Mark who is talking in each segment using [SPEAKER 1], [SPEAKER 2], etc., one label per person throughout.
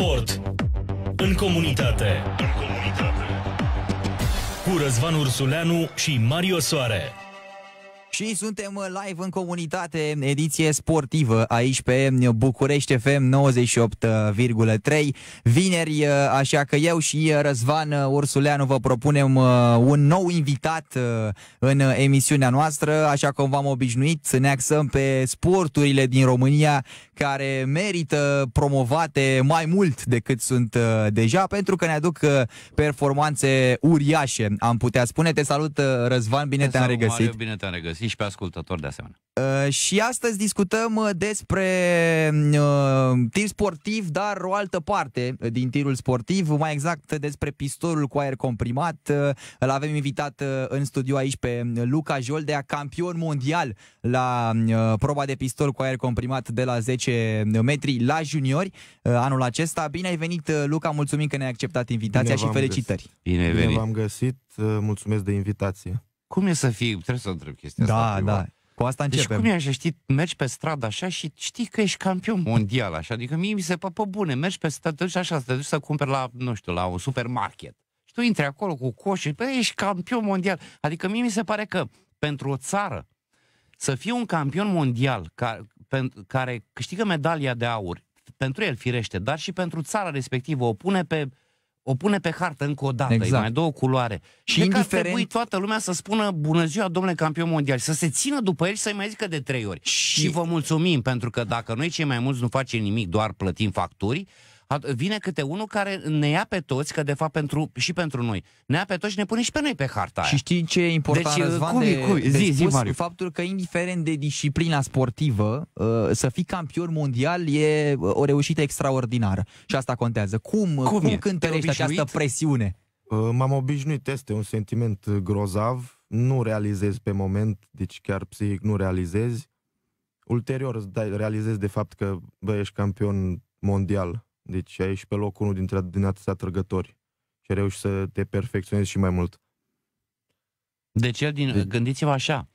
[SPEAKER 1] sport în
[SPEAKER 2] comunitate. În comunitate. Cu Răzvan Ursuleanu și Mario Soare. Și suntem live în comunitate, ediție sportivă aici pe București FM 98,3 vineri, așa că eu și Răzvan Ursuleanu vă propunem uh, un nou invitat uh, în emisiunea noastră, așa cum v-am obișnuit, ne axăm pe sporturile din România care merită promovate mai mult decât sunt uh, deja, pentru că ne aduc uh, performanțe uriașe, am putea spune. Te salut, uh, Răzvan, bine te-am regăsit. Mario, bine
[SPEAKER 3] te-am regăsit și pe ascultător de asemenea.
[SPEAKER 2] Uh, și astăzi discutăm despre uh, tir sportiv, dar o altă parte din tirul sportiv, mai exact despre pistolul cu aer comprimat. Uh, îl avem invitat uh, în studio aici pe Luca Joldea, campion mondial la uh, proba de pistol cu aer comprimat de la 10 10 metri la juniori uh, anul acesta. Bine ai venit, uh, Luca, mulțumim că ne-ai acceptat invitația Bine și
[SPEAKER 1] felicitări. Găsit. Bine, Bine venit. v-am găsit, uh, mulțumesc de invitație.
[SPEAKER 3] Cum e să fii, trebuie să întreb chestia da, asta. Da, da. Cu asta deci începem. Deci cum e așa, știi, mergi pe stradă așa și știi că ești campion mondial, așa, adică mie mi se păpă bune, mergi pe stradă, și așa, te duci să cumperi la, nu știu, la un supermarket. Și tu intri acolo cu coșul, păi ești campion mondial. Adică mie mi se pare că pentru o țară să fii un campion mondial, ca, care câștigă medalia de aur, pentru el firește, dar și pentru țara respectivă, o pune pe o pune pe hartă încă o dată, exact. mai două culoare. Și de indiferent... că ar trebui toată lumea să spună bună ziua, domnule campion mondial, să se țină după el și să-i mai zică de trei ori. Și... și vă mulțumim, pentru că dacă noi cei mai mulți nu facem nimic, doar plătim facturi, vine câte unul care ne ia pe toți, că de fapt pentru, și pentru noi, ne ia pe toți și ne pune și pe noi pe harta aia. Și știi ce e important, deci, Răzvan, cum, e, cum, de zi, spus, zi,
[SPEAKER 2] faptul că indiferent de disciplina sportivă, uh, să fii campion mondial e uh, o reușită extraordinară. Și asta contează. Cum, cum, cum cântărești această presiune?
[SPEAKER 1] Uh, m-am obișnuit, este un sentiment grozav, nu realizez pe moment, deci chiar psihic nu realizezi. Ulterior realizezi de fapt că bă, ești campion mondial deci ai și pe locul unul dintre din atâția trăgători și
[SPEAKER 3] reuși să te perfecționezi și mai mult. Deci el, din, deci... gândiți-vă așa,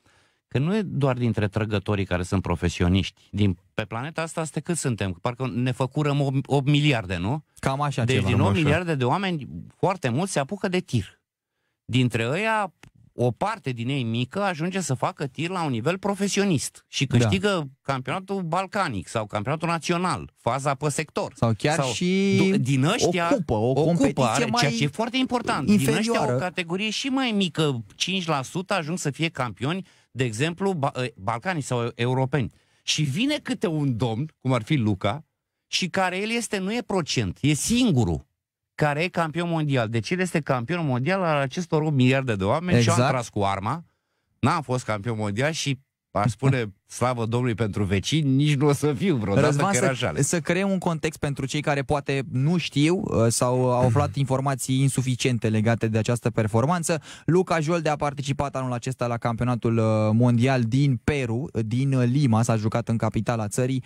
[SPEAKER 3] că nu e doar dintre trăgătorii care sunt profesioniști. Din, pe planeta asta este cât suntem? Parcă ne făcurăm 8, 8 miliarde, nu? Cam așa deci ceva. din 8 așa. miliarde de oameni, foarte mulți se apucă de tir. Dintre ăia, o parte din ei mică ajunge să facă tir la un nivel profesionist și da. câștigă da. campionatul balcanic sau campionatul național, faza pe sector. Sau chiar sau și din ăștia, o cupă, o, o competiție cupă are, mai ceea ce e foarte important. Inferioară. Din ăștia o categorie și mai mică, 5% ajung să fie campioni, de exemplu, ba, eh, balcanii sau europeni. Și vine câte un domn, cum ar fi Luca, și care el este, nu e procent, e singurul care e campion mondial. Deci el este campion mondial al acestor 8 miliarde de oameni exact. și am tras cu arma. N-am fost campion mondial și aș spune slavă Domnului pentru vecini, nici nu o să fiu vreodată Răzvan că să,
[SPEAKER 2] să creăm un context pentru cei care poate nu știu uh, sau au aflat informații insuficiente legate de această performanță. Luca Jolde a participat anul acesta la campionatul uh, mondial din Peru, uh, din Lima, s-a jucat în capitala țării,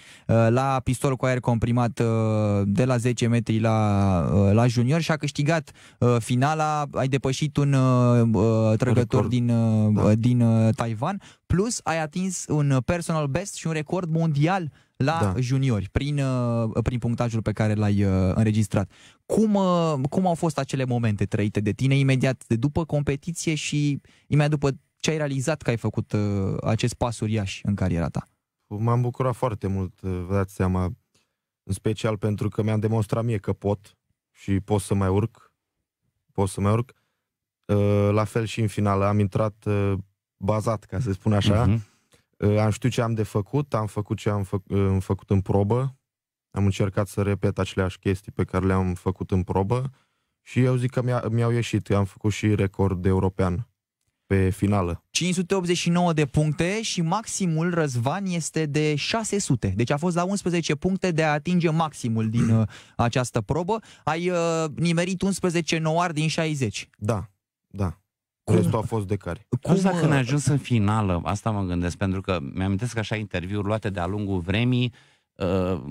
[SPEAKER 2] la pistol cu aer comprimat de la 10 metri la, la junior și a câștigat finala, ai depășit un trăgător din, da. din Taiwan, plus ai atins un personal best și un record mondial la da. juniori, prin, uh, prin punctajul pe care l-ai uh, înregistrat. Cum, uh, cum au fost acele momente trăite de tine imediat de după competiție și imediat după ce ai realizat că ai făcut acest pas uriaș în cariera ta?
[SPEAKER 1] M-am bucurat foarte mult, vă dați seama, în special pentru că mi-am demonstrat mie că pot și pot să mai urc, pot să mai urc. La fel și în finală, am intrat bazat, ca să spun așa, uh-huh Uh, am știut ce am de făcut, am făcut ce am fă, uh, am făcut în probă, am încercat să repet aceleași chestii pe care le-am făcut în probă și eu zic că mi-a, mi-au ieșit, am făcut și record european pe finală. 589
[SPEAKER 2] de puncte și maximul
[SPEAKER 1] Răzvan este de 600. Deci a fost la 11 puncte
[SPEAKER 2] de a atinge maximul din uh, această probă. Ai uh, nimerit 11 noar din
[SPEAKER 1] 60. Da, da. Restul a fost de care. Cum asta când a
[SPEAKER 3] ajuns în finală, asta mă gândesc, pentru că mi-am că așa interviuri luate de-a lungul vremii, uh,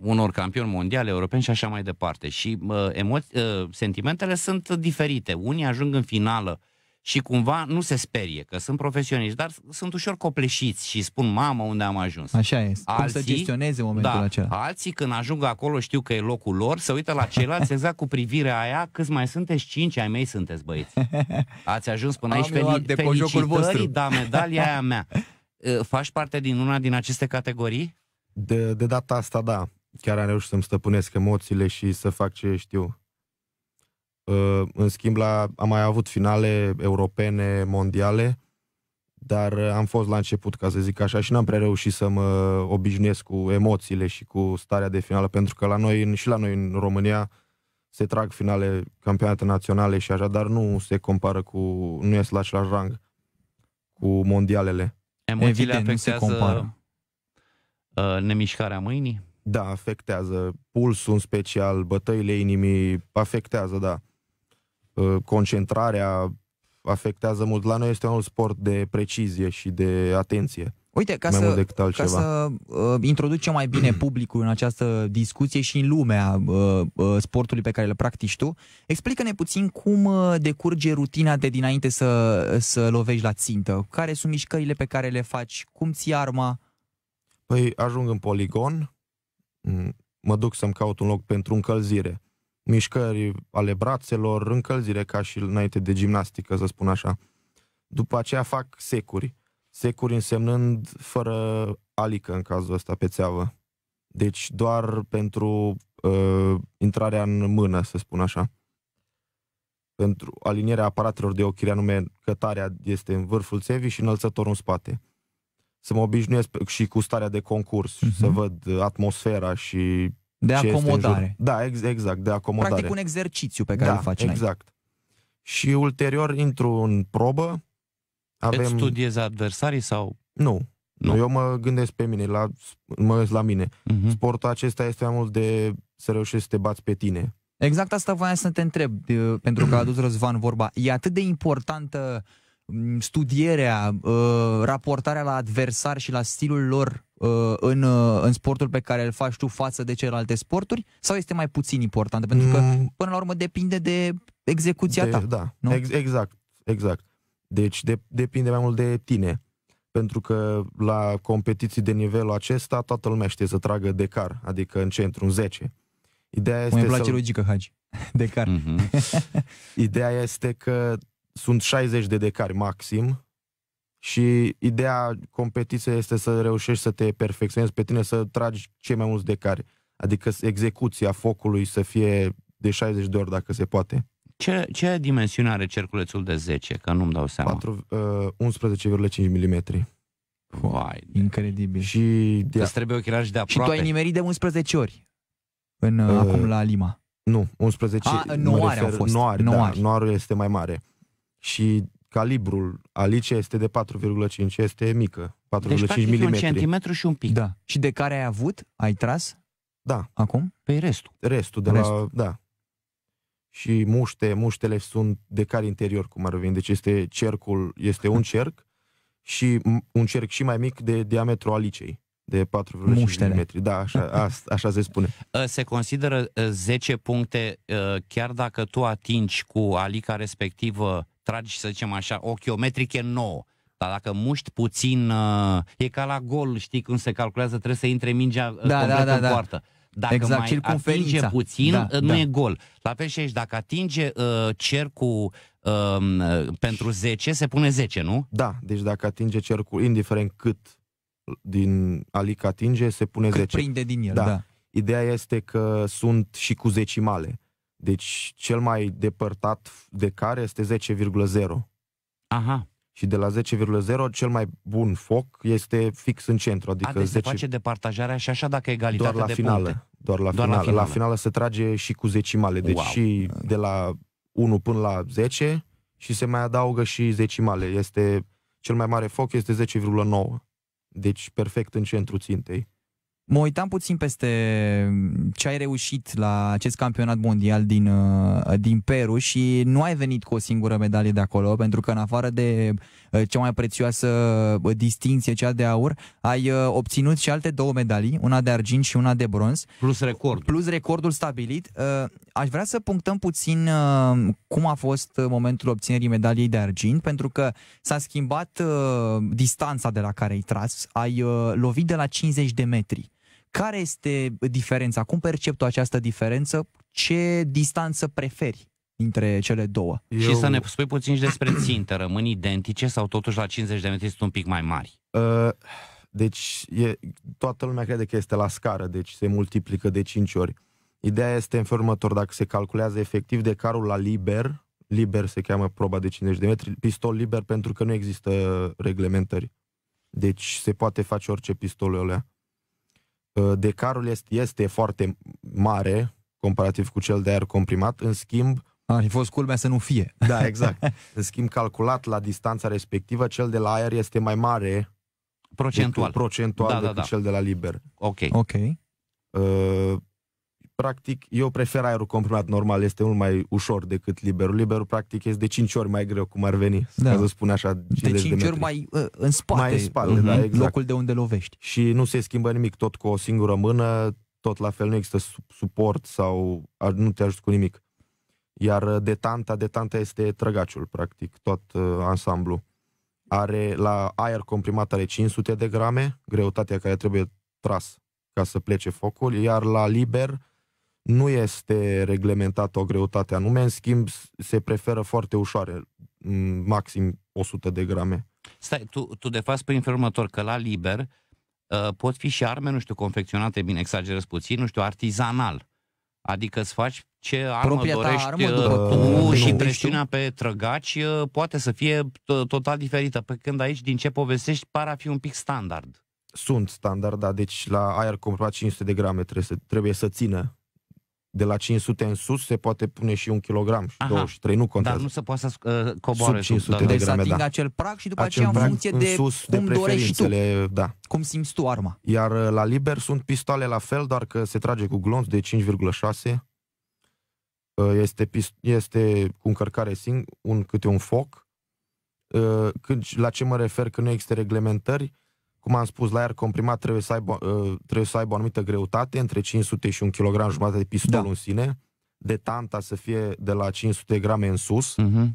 [SPEAKER 3] unor campioni mondiali, europeni și așa mai departe. Și uh, emo- uh, sentimentele sunt diferite. Unii ajung în finală uh, și cumva nu se sperie că sunt profesioniști, dar sunt ușor copleșiți și spun, mamă, unde am ajuns. Așa e, alții, cum să gestioneze momentul da, acela. Alții, când ajung acolo, știu că e locul lor, să uită la ceilalți exact cu privirea aia, câți mai sunteți, cinci ai mei sunteți băieți. Ați ajuns până am aici, fel, de felicitări, vostru. da, medalia aia mea. Faci parte din una din aceste categorii?
[SPEAKER 1] De, de data asta, da. Chiar am reușit să-mi stăpânesc emoțiile și să fac ce știu. În schimb, la, am mai avut finale europene, mondiale, dar uh, am fost la început, ca să zic așa, și n-am prea reușit să mă obișnuiesc cu emoțiile și cu starea de finală, pentru că la noi, și la noi în România se trag finale campionate naționale și așa, dar nu se compară cu, nu este la același rang cu
[SPEAKER 3] mondialele. Emoțiile Evident, afectează nu se compară. Uh, nemișcarea mâinii?
[SPEAKER 1] Da, afectează. Pulsul în special, bătăile inimii, afectează, da. Uh, concentrarea afectează mult. La noi este un sport de precizie și de atenție. Uite, ca să, ca să uh,
[SPEAKER 2] introducem mai bine publicul în această discuție și în lumea uh, uh, sportului pe care îl practici tu, explică-ne puțin cum uh, decurge rutina de dinainte să, să lovești la țintă. Care sunt mișcările pe care le faci? Cum ți arma?
[SPEAKER 1] Păi ajung în poligon, mă duc să-mi caut un loc pentru încălzire mișcări ale brațelor, încălzire ca și înainte de gimnastică, să spun așa. După aceea fac securi. Securi însemnând fără alică în cazul ăsta pe țeavă. Deci doar pentru uh, intrarea în mână, să spun așa. Pentru alinierea aparatelor de ochiuri, anume cătarea este în vârful țevii și înălțătorul în spate. Să mă obișnuiesc și cu starea de concurs, uh-huh. să văd atmosfera și de acomodare. Da, ex- exact, de acomodare. Practic un exercițiu pe care da, îl faci. exact. Și ulterior intru în probă.
[SPEAKER 3] Avem... Îți studiezi adversarii sau...
[SPEAKER 1] Nu, nu. Eu mă gândesc pe mine, la, mă la mine. Uh-huh. Sportul acesta este mai mult de să reușești să te bați pe tine.
[SPEAKER 2] Exact asta voiam să te întreb, pentru că a adus Răzvan vorba. E atât de importantă uh, Mm, studierea, uh, raportarea la adversari și la stilul lor uh, în, uh, în sportul pe care îl faci tu față de celelalte sporturi sau este mai puțin importantă? Pentru că, mm. până la urmă, depinde de
[SPEAKER 1] execuția de, ta. Da, nu? Ex- exact, exact. Deci de, depinde mai mult de tine. Pentru că la competiții de nivelul acesta toată lumea știe să tragă de car, adică în centru, un 10. Ideea este place să...
[SPEAKER 2] logică, Hagi. De car. Mm-hmm.
[SPEAKER 1] Ideea este că sunt 60 de decari maxim și ideea competiției este să reușești să te perfecționezi pe tine, să tragi cei mai mulți decari. Adică execuția focului să fie de 60 de ori dacă se poate.
[SPEAKER 3] Ce, ce dimensiune are cerculețul de 10? Că nu-mi dau seama. 11,5
[SPEAKER 1] uh, mm. Vai, incredibil. Și de... Îți trebuie
[SPEAKER 3] ochelari de aproape. Și tu ai
[SPEAKER 1] nimerit de 11
[SPEAKER 2] ori în, uh, uh, acum la Lima.
[SPEAKER 1] Nu, 11. A, noare refer, au fost. Noar, noar. Da, este mai mare și calibrul Alice este de 4,5, este mică, 4,5 deci, practic, mm. un centimetru
[SPEAKER 2] și un pic. Da. Și de care ai avut,
[SPEAKER 1] ai tras? Da. Acum? Pe restul. Restul, de restul. la, da. Și muște, muștele sunt de care interior, cum ar veni. Deci este cercul, este un cerc și un cerc și mai mic de diametru alicei de 4,5 mm. Da, așa, a,
[SPEAKER 3] așa se spune. Ă, se consideră 10 ă, puncte ă, chiar dacă tu atingi cu alica respectivă tragi, să zicem așa, o chiometrică nouă. Dar dacă muști puțin, uh, e ca la gol, știi, când se calculează, trebuie să intre mingea uh, da, complet da, da, în da. poartă. Dacă exact, mai atinge da, puțin, da, nu da. e gol. La fel și aici, dacă atinge uh, cercul um, uh, pentru 10, se pune 10, nu? Da, deci dacă atinge cercul, indiferent cât din alic atinge, se pune cât 10. prinde din el, da. da.
[SPEAKER 1] Ideea este că sunt și cu zecimale. Deci cel mai depărtat de care este 10,0. Aha. Și de la 10,0 cel mai bun foc este fix în centru, adică A, deci 10... se face
[SPEAKER 3] departajarea și așa dacă e egalitate doar la de finală, puncte. Doar la doar finală. La finală. La
[SPEAKER 1] finală se trage și cu zecimale, deci wow. și de la 1 până la 10 și se mai adaugă și zecimale. Este cel mai mare foc este 10,9. Deci perfect în centru țintei. Mă uitam puțin peste
[SPEAKER 2] mm, ce ai reușit la acest campionat mondial din, uh, din Peru și nu ai venit cu o singură medalie de acolo, pentru că în afară de uh, cea mai prețioasă uh, distinție, cea de aur, ai obținut și alte două medalii, una de argint și una de bronz. Plus record. Plus recordul stabilit. Aș vrea să punctăm puțin cum a fost momentul obținerii medaliei de argint, pentru că s-a schimbat distanța de la care ai tras. Ai lovit de la 50 de metri. Care este diferența? Cum percep tu această diferență? Ce distanță preferi? dintre cele
[SPEAKER 1] două.
[SPEAKER 3] Eu... Și să ne spui puțin și despre țintă, rămân identice sau totuși la 50 de metri sunt un pic mai mari?
[SPEAKER 1] Uh, deci e, toată lumea crede că este la scară, deci se multiplică de 5 ori. Ideea este în felul următor, dacă se calculează efectiv de carul la liber, liber se cheamă proba de 50 de metri, pistol liber pentru că nu există reglementări. Deci se poate face orice pistolul ăla. Ă, decarul este, este foarte mare comparativ cu cel de aer comprimat, în schimb... Ar fi fost culmea să nu fie. Da, exact. în schimb, calculat la distanța respectivă, cel de la aer este mai mare procentual decât, procentual da, da, decât da, da. cel de la liber. Ok. okay. Uh, practic, eu prefer aerul comprimat normal, este mult mai ușor decât liberul. Liberul, practic, este de 5 ori mai greu, cum ar veni, da. ca să spun așa. De 5 de metri. ori mai
[SPEAKER 2] uh, în spate, mai în spate uh-huh, da, exact. locul
[SPEAKER 1] de unde lovești. Și nu se schimbă nimic, tot cu o singură mână, tot la fel, nu există suport sau nu te ajut cu nimic. Iar uh, detanta, detanta este trăgaciul, practic, tot uh, ansamblu. Are, la aer comprimat are 500 de grame, greutatea care trebuie tras ca să plece focul, iar la liber nu este reglementată o greutate anume, în schimb se preferă foarte ușoare, maxim 100 de grame.
[SPEAKER 3] Stai, tu, tu de fapt spui în felul următor, că la liber uh, pot fi și arme, nu știu, confecționate, bine, exagerez puțin, nu știu, artizanal. Adică să faci ce armă Propieta dorești armă, ă, după tu uh, și nu. presiunea pe trăgaci uh, poate să fie total diferită, pe când aici, din ce povestești, pare a fi un pic standard.
[SPEAKER 1] Sunt standard, da, deci la aer comprat 500 de grame trebuie să, trebuie să țină de la 500 în sus se poate pune și un kilogram și 23, nu contează. Dar nu
[SPEAKER 3] se poate să uh, coboare sub 500 sub, de deci grame, da. acel prag și după acel aceea în funcție în de sus, cum de dorești tu.
[SPEAKER 1] Da. Cum simți tu arma. Iar la liber sunt pistoale la fel, doar că se trage cu glonț de 5,6. Uh, este, este cu încărcare sing, un câte un foc. Uh, când, la ce mă refer că nu există reglementări, cum am spus, la aer comprimat trebuie să aibă, uh, trebuie să aibă o anumită greutate, între 500 și 1 kg jumătate de pistol da. în sine, detanta să fie de la 500 grame în sus, uh-huh.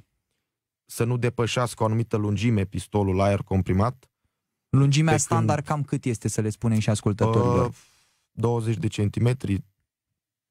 [SPEAKER 1] să nu depășească o anumită lungime pistolul la aer comprimat. Lungimea standard când, cam cât este, să le spunem și ascultătorilor? Uh, 20 de centimetri,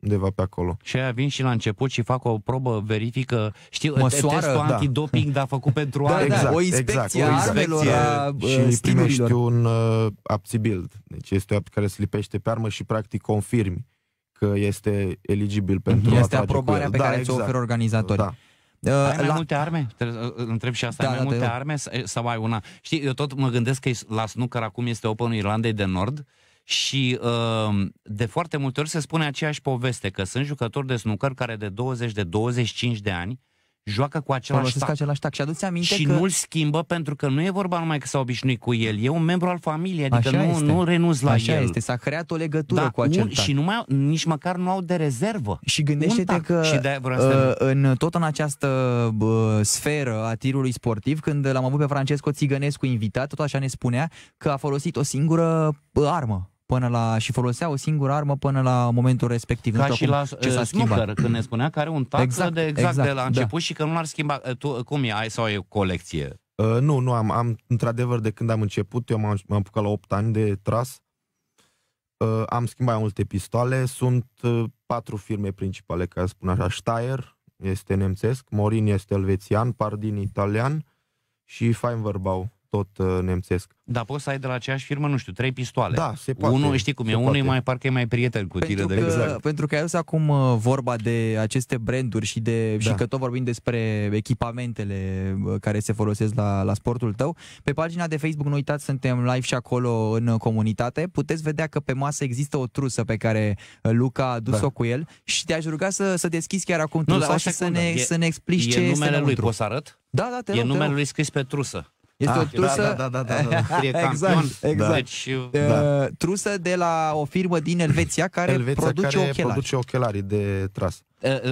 [SPEAKER 1] undeva pe acolo.
[SPEAKER 3] Și aia vin și la început și fac o probă, verifică, știu, Măsoară, testul da. antidoping, dar făcut pentru da, Da, exact, o exact. inspecție exact, a armelor, a Și uh, primești
[SPEAKER 1] un uh, abțibild. deci este o care se lipește pe armă și practic confirmi că este eligibil mhm. pentru Este aprobarea pe da, care ți-o exact. oferă organizatorii. Da.
[SPEAKER 3] Uh, ai mai uh, la... multe arme? Uh, întreb și asta. Da, ai mai da, multe da, arme sau ai una? Știi, eu tot mă gândesc că la snooker acum este Open Irlandei de Nord și uh, de foarte multe ori se spune aceeași poveste, că sunt jucători de snucări care de 20, de 25 de ani joacă cu același tac.
[SPEAKER 2] același tac. Și aduți aminte și că... nu-l
[SPEAKER 3] schimbă pentru că nu e vorba numai că s-a obișnuit cu el, e un membru al familiei, adică nu, nu renunți la Așa el. este, s-a creat o legătură da, cu acel un, tac. Și numai, nici măcar nu au de rezervă. Și gândește-te că și de uh, să... în tot în această
[SPEAKER 2] uh, sferă a tirului sportiv, când l-am avut pe Francesco Țigănescu invitat, tot așa ne spunea că a folosit o singură armă până la, și folosea o singură armă până
[SPEAKER 1] la momentul respectiv. Ca nu și la ce uh, s-a Smucker,
[SPEAKER 3] când ne spunea că are un tac exact, de exact, exact de la da. început da. și că nu l-ar schimba. Uh, tu, cum e, ai sau e o colecție?
[SPEAKER 1] Uh, nu, nu am, am, într-adevăr, de când am început, eu m-am, m-am apucat la 8 ani de tras, uh, am schimbat multe pistoale, sunt uh, patru firme principale, ca să spun așa, Steyr este nemțesc, Morin este elvețian, Pardin italian și Feinverbau tot uh, nemțesc.
[SPEAKER 3] Dar poți să ai de la aceeași firmă, nu știu, trei pistoale. Da, se poate. Unul, știi cum e, unul e mai, parcă e mai prieten cu tine. Pentru, că, exact.
[SPEAKER 2] pentru că ai adus acum uh, vorba de aceste branduri și, de, da. și că tot vorbim despre echipamentele uh, care se folosesc la, la sportul tău. Pe pagina de Facebook, nu uitați, suntem live și acolo în comunitate. Puteți vedea că pe masă există o trusă pe care uh, Luca a dus-o da. cu el și te-aș ruga să, să deschizi chiar acum trusa nu, da, și să ne, e, să ne explici e ce numele este lui. Poți să arăt? Da, da, te e rog, numele
[SPEAKER 3] lui scris pe trusă. Este ah, o trusă... Da, da, da, da, da. da. exact, exact. Da. Deci, da. da.
[SPEAKER 2] Trusă de la o firmă din Elveția care, Elveția
[SPEAKER 3] produce, care ochelari.
[SPEAKER 1] produce ochelari de tras.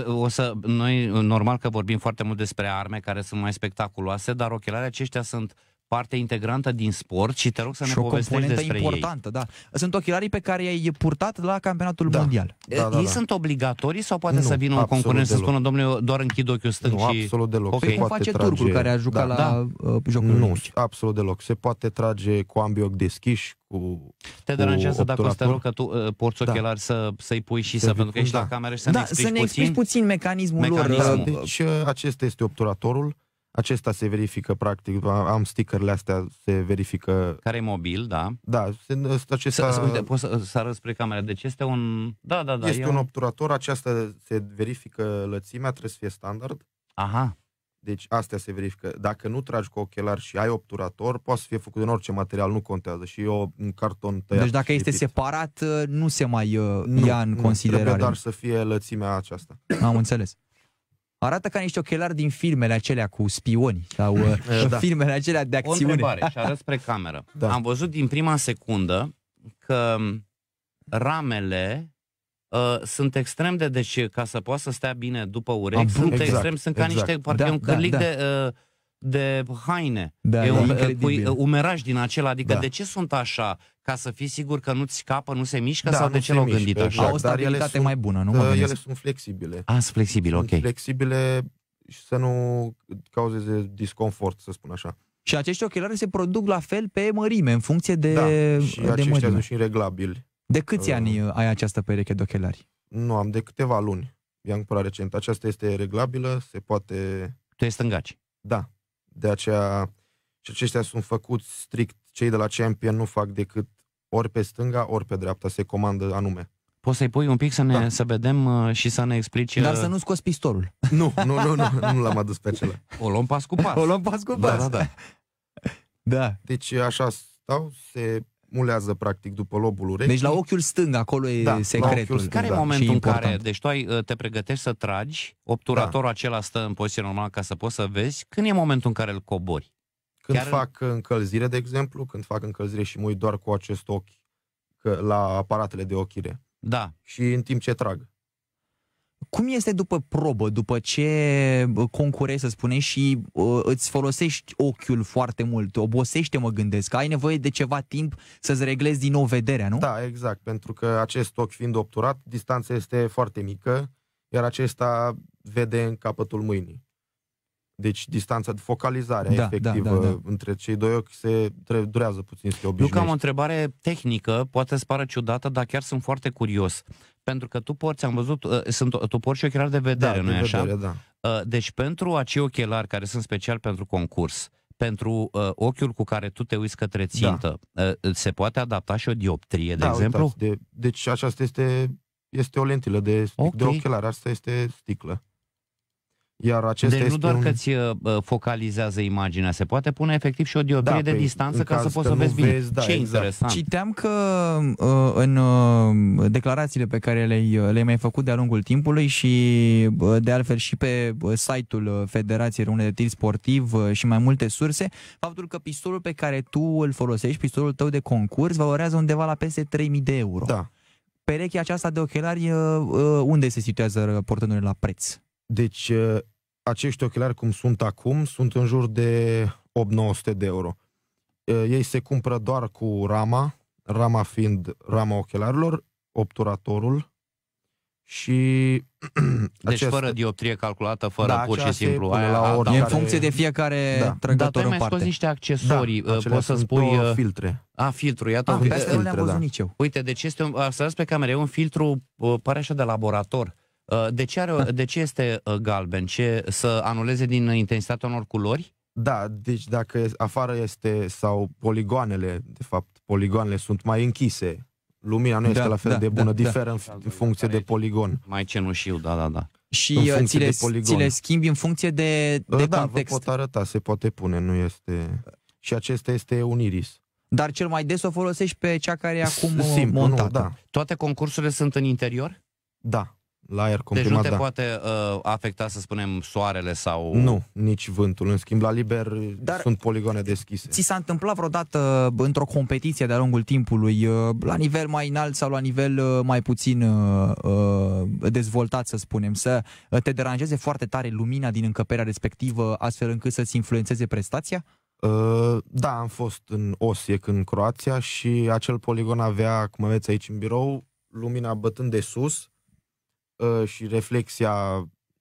[SPEAKER 3] O să, noi, normal că vorbim foarte mult despre arme care sunt mai spectaculoase, dar ochelarii aceștia sunt uh, parte integrantă din sport și te rog să ne și o povestești despre ei. importantă,
[SPEAKER 2] da. Sunt ochelarii pe care i-ai purtat la campionatul da.
[SPEAKER 1] mondial.
[SPEAKER 3] Da, da, ei da. sunt obligatorii sau poate nu, să vină un concurent să spună, domnule, doar închid ochiul stâng nu, și... absolut deloc. Okay. Se păi cum poate face trage... turcul care a jucat da, la da.
[SPEAKER 1] Uh, jocul Nu, lui. absolut deloc. Se poate trage
[SPEAKER 3] cu ambii ochi deschiși, cu Te deranjează dacă o să te rog că tu uh, porți da. ochelari da. să, să-i pui și să, să pentru că ești da. la cameră și să da, ne explici să ne explici puțin,
[SPEAKER 2] puțin mecanismul, mecanismul lor. Uh, da,
[SPEAKER 3] deci uh,
[SPEAKER 1] acesta este obturatorul acesta se verifică practic, am stickerle astea, se verifică...
[SPEAKER 3] Care e mobil, da. Da, acesta... Să, uite, poți să, să arăt spre camera, deci este un... Da, da, da. Este un,
[SPEAKER 1] obturator, aceasta se verifică lățimea, trebuie să fie standard. Aha. Deci astea se verifică. Dacă nu tragi cu ochelari și ai obturator, poate să fie făcut în orice material, nu contează. Și eu un carton tăiat. Deci dacă
[SPEAKER 2] este separat, nu se mai uh, nu, ia în nu, considerare. Trebuie doar să
[SPEAKER 1] fie lățimea aceasta. Am înțeles. Arată ca niște ochelari
[SPEAKER 2] din filmele acelea cu spioni sau da. Uh, filmele acelea de acțiune. O întrebare și arăt
[SPEAKER 3] spre cameră. Da. Am văzut din prima secundă că ramele uh, sunt extrem de... Deci ca să poată să stea bine după urechi, Am, sunt exact, extrem, sunt ca exact. niște... Parcă da, e un da, da. de... Uh, de haine, da, e da, un, da, cu umeraj din acela, adică da. de ce sunt așa? ca să fii sigur că nu-ți scapă, nu se mișcă da, sau de ce l-au gândit așa? Exact, Au o stabilitate sunt, mai bună, nu? Uh, mă ele sunt
[SPEAKER 1] flexibile. Ah, sunt
[SPEAKER 3] flexibile, ok. Sunt flexibile și să
[SPEAKER 1] nu cauzeze disconfort, să spun așa. Și acești ochelari se produc la fel pe mărime, în funcție de, da, și de mărime. sunt și reglabili. De câți uh, ani
[SPEAKER 2] ai această pereche de
[SPEAKER 3] ochelari?
[SPEAKER 1] Nu, am de câteva luni. I-am cumpărat recent. Aceasta este reglabilă, se poate...
[SPEAKER 3] Tu ești stângaci?
[SPEAKER 1] Da. De aceea, și aceștia sunt făcuți strict, cei de la Champion nu fac decât ori pe stânga, ori pe dreapta, se comandă anume.
[SPEAKER 3] Poți să-i pui un pic să, ne, da. să vedem uh, și să ne explici... Dar uh, să nu scoți pistolul. Nu, nu, nu, nu, nu l-am adus pe acela. O luăm pas cu pas. O luăm pas cu da, pas. Da, da, da. da. Deci așa
[SPEAKER 1] stau, se mulează practic după lobul urechii. Deci la ochiul stâng acolo e da, secretul. Stâng, care e da, momentul în care,
[SPEAKER 3] deci tu ai, uh, te pregătești să tragi, obturatorul da. acela stă în poziție normală ca să poți să vezi, când e momentul în care îl cobori?
[SPEAKER 1] Când Chiar... fac încălzire, de exemplu, când fac încălzire și mă uit doar cu acest ochi că, la aparatele de ochire. Da. Și în timp ce trag.
[SPEAKER 2] Cum este după probă, după ce concurezi, să spune și uh, îți folosești ochiul foarte mult, obosește, mă gândesc, ai
[SPEAKER 1] nevoie de ceva timp să-ți reglezi din nou vederea, nu? Da, exact, pentru că acest ochi fiind obturat, distanța este foarte mică, iar acesta vede în capătul mâinii. Deci distanța de focalizare da, efectivă da, da, da. între cei doi ochi se tre- durează
[SPEAKER 3] puțin să te obișnuiești. Eu am o întrebare tehnică, poate să pară ciudată, dar chiar sunt foarte curios. Pentru că tu porți, am văzut, uh, sunt, tu porți ochelari de vedere, da, nu-i de așa? Vedere, da. Uh, deci pentru acei ochelari care sunt special pentru concurs, pentru uh, ochiul cu care tu te uiți către da. țintă, da. uh, se poate adapta și o dioptrie, de da, exemplu? Uitați,
[SPEAKER 1] de, deci aceasta este, este o lentilă de, okay. de ochelari, asta este
[SPEAKER 3] sticlă. Iar acesta deci nu doar un... că ți uh, uh, focalizează imaginea, se poate pune efectiv și o dioptrie da, de păi, distanță ca să poți să vezi bine. Vezi, da, Ce exact. interesant.
[SPEAKER 2] Citeam că uh, în declarațiile pe care le-ai, le mai făcut de-a lungul timpului și de altfel și pe site-ul Federației Române de Tir Sportiv și mai multe surse, faptul că pistolul pe care tu îl folosești, pistolul tău de concurs, valorează undeva la peste 3000 de euro. Da. Perechea aceasta de
[SPEAKER 1] ochelari unde se situează portându ne la preț? Deci, uh, acești ochelari cum sunt acum, sunt în jur de 8 de euro. Uh, ei se cumpără doar cu rama, rama fiind rama ochelarilor, obturatorul
[SPEAKER 3] și... Deci acest... fără dioptrie calculată, fără da, pur și simplu. Aia, la ori e În funcție de fiecare da. trăgător Dar tu mai parte. scos niște da, accesorii. Da, Poți să spui... filtre. A, filtru, iată. Ah, filtre, asta nu le-am văzut da. nici eu. Uite, deci este un... Să pe camere, e un filtru, pare așa de laborator Uh, de ce, are, de ce este uh, galben? Ce, să anuleze din intensitatea unor culori?
[SPEAKER 1] Da, deci dacă afară este sau poligoanele, de fapt, poligoanele sunt mai închise. Lumina nu da, este la fel da, de da, bună, da, diferă da. în da, funcție de poligon.
[SPEAKER 3] Mai cenușiu, da, da, da. Și uh, ți le, ți le
[SPEAKER 1] schimbi în funcție de, de da, context. Da, pot arăta, se poate pune, nu este... Și acesta este un iris.
[SPEAKER 3] Dar cel mai des o folosești pe cea care e acum Simplu, montată. Nu, da. Toate concursurile sunt în interior? Da la aer comprimat, Deci nu te da. poate uh, afecta, să spunem, soarele sau... Nu,
[SPEAKER 1] nici vântul. În schimb, la liber Dar sunt poligoane deschise. Ți s-a întâmplat vreodată
[SPEAKER 2] uh, într-o competiție de-a lungul timpului, uh, la nivel mai înalt sau la nivel uh, mai puțin uh, uh dezvoltat, să spunem, să uh, te deranjeze foarte tare lumina din încăperea
[SPEAKER 1] respectivă, astfel încât să-ți influențeze prestația? Da, am fost în Osiec, în Croația și acel poligon avea, cum aveți aici în birou, lumina bătând de sus, Uh, și reflexia,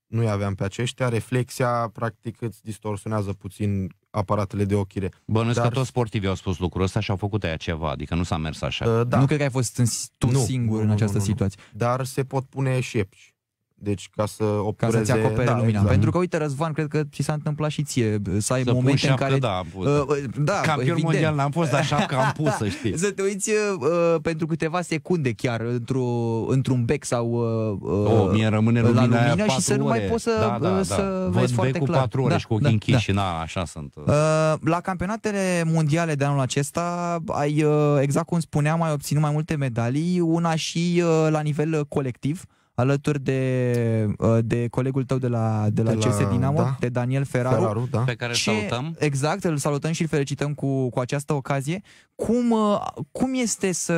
[SPEAKER 1] nu aveam pe aceștia, reflexia practic îți distorsionează puțin aparatele de ochire. Bănuiesc Dar... că toți
[SPEAKER 3] sportivii au spus lucrul ăsta și au făcut aia ceva, adică nu s-a mers așa. Uh, da. Nu
[SPEAKER 1] cred că ai fost în, tu nu, singur nu, în această nu, nu, situație. Nu. Dar se pot pune șepci. Deci ca să obtureze... Ca să-ți acopere da, lumina. Exact. Pentru că, uite, Răzvan, cred
[SPEAKER 2] că ți s-a întâmplat și ție să ai să momente șapcă, în care... Da, am pus. Uh, uh, da, Campion evident. mondial n-am fost, dar că am pus, să știi. Să te uiți uh, uh, pentru câteva secunde chiar într-o, într-un bec
[SPEAKER 3] sau uh, uh oh, mie rămâne la lumina aia și să ore. nu mai poți să, da, da, da. să da. Văd vezi foarte clar. Cu da, ore da, și cu ochii da, da. închiși da. și na, așa sunt.
[SPEAKER 2] Uh, la campionatele mondiale de anul acesta ai, uh, exact cum spuneam, ai obținut mai multe medalii, una și uh, la nivel colectiv, uh, alături de, uh, de colegul tău de la, de la, de la CS Dinamo, da? de Daniel Ferraru, Ferraru da. pe care ce, salutăm. Exact, îl salutăm și îl felicităm cu, cu această ocazie. Cum, uh, cum este să,